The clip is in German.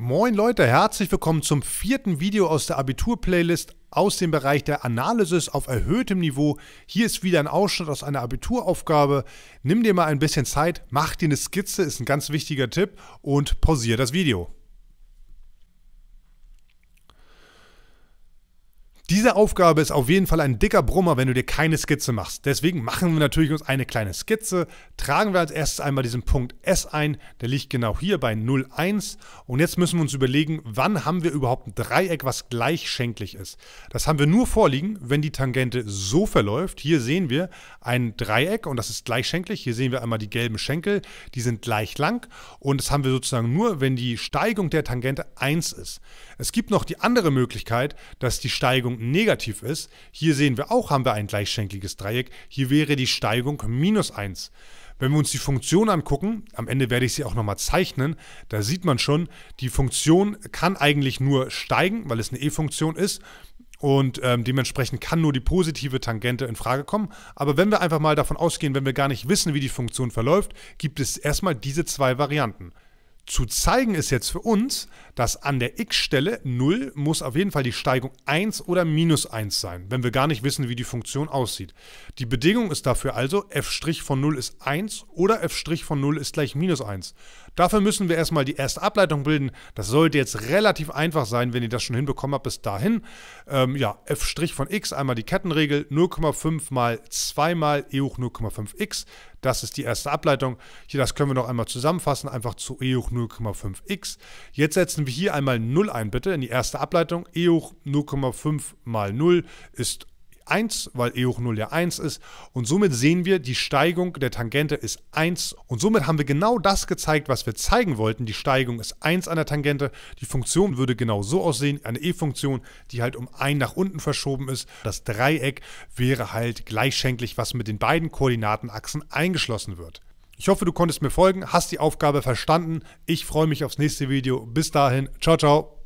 Moin Leute, herzlich willkommen zum vierten Video aus der Abitur-Playlist aus dem Bereich der Analysis auf erhöhtem Niveau. Hier ist wieder ein Ausschnitt aus einer Abituraufgabe. Nimm dir mal ein bisschen Zeit, mach dir eine Skizze, ist ein ganz wichtiger Tipp und pausier das Video. Diese Aufgabe ist auf jeden Fall ein dicker Brummer, wenn du dir keine Skizze machst. Deswegen machen wir natürlich uns eine kleine Skizze, tragen wir als erstes einmal diesen Punkt S ein, der liegt genau hier bei 0,1 und jetzt müssen wir uns überlegen, wann haben wir überhaupt ein Dreieck, was gleichschenklich ist. Das haben wir nur vorliegen, wenn die Tangente so verläuft. Hier sehen wir ein Dreieck und das ist gleichschenklich. Hier sehen wir einmal die gelben Schenkel, die sind gleich lang und das haben wir sozusagen nur, wenn die Steigung der Tangente 1 ist. Es gibt noch die andere Möglichkeit, dass die Steigung negativ ist. Hier sehen wir auch, haben wir ein gleichschenkliges Dreieck. Hier wäre die Steigung minus 1. Wenn wir uns die Funktion angucken, am Ende werde ich sie auch nochmal zeichnen, da sieht man schon, die Funktion kann eigentlich nur steigen, weil es eine E-Funktion ist. Und ähm, dementsprechend kann nur die positive Tangente in Frage kommen. Aber wenn wir einfach mal davon ausgehen, wenn wir gar nicht wissen, wie die Funktion verläuft, gibt es erstmal diese zwei Varianten. Zu zeigen ist jetzt für uns, dass an der x-Stelle 0 muss auf jeden Fall die Steigung 1 oder minus 1 sein, wenn wir gar nicht wissen, wie die Funktion aussieht. Die Bedingung ist dafür also, f' von 0 ist 1 oder f' von 0 ist gleich minus 1. Dafür müssen wir erstmal die erste Ableitung bilden. Das sollte jetzt relativ einfach sein, wenn ihr das schon hinbekommen habt bis dahin. Ähm, ja, f' von x, einmal die Kettenregel, 0,5 mal 2 mal e hoch 0,5x. Das ist die erste Ableitung. Hier, das können wir noch einmal zusammenfassen, einfach zu e hoch 0,5x. Jetzt setzen wir hier einmal 0 ein, bitte, in die erste Ableitung. e hoch 0,5 mal 0 ist 1, weil e hoch 0 ja 1 ist. Und somit sehen wir, die Steigung der Tangente ist 1. Und somit haben wir genau das gezeigt, was wir zeigen wollten. Die Steigung ist 1 an der Tangente. Die Funktion würde genau so aussehen. Eine e-Funktion, die halt um 1 nach unten verschoben ist. Das Dreieck wäre halt gleichschenklich, was mit den beiden Koordinatenachsen eingeschlossen wird. Ich hoffe, du konntest mir folgen, hast die Aufgabe verstanden. Ich freue mich aufs nächste Video. Bis dahin, ciao, ciao.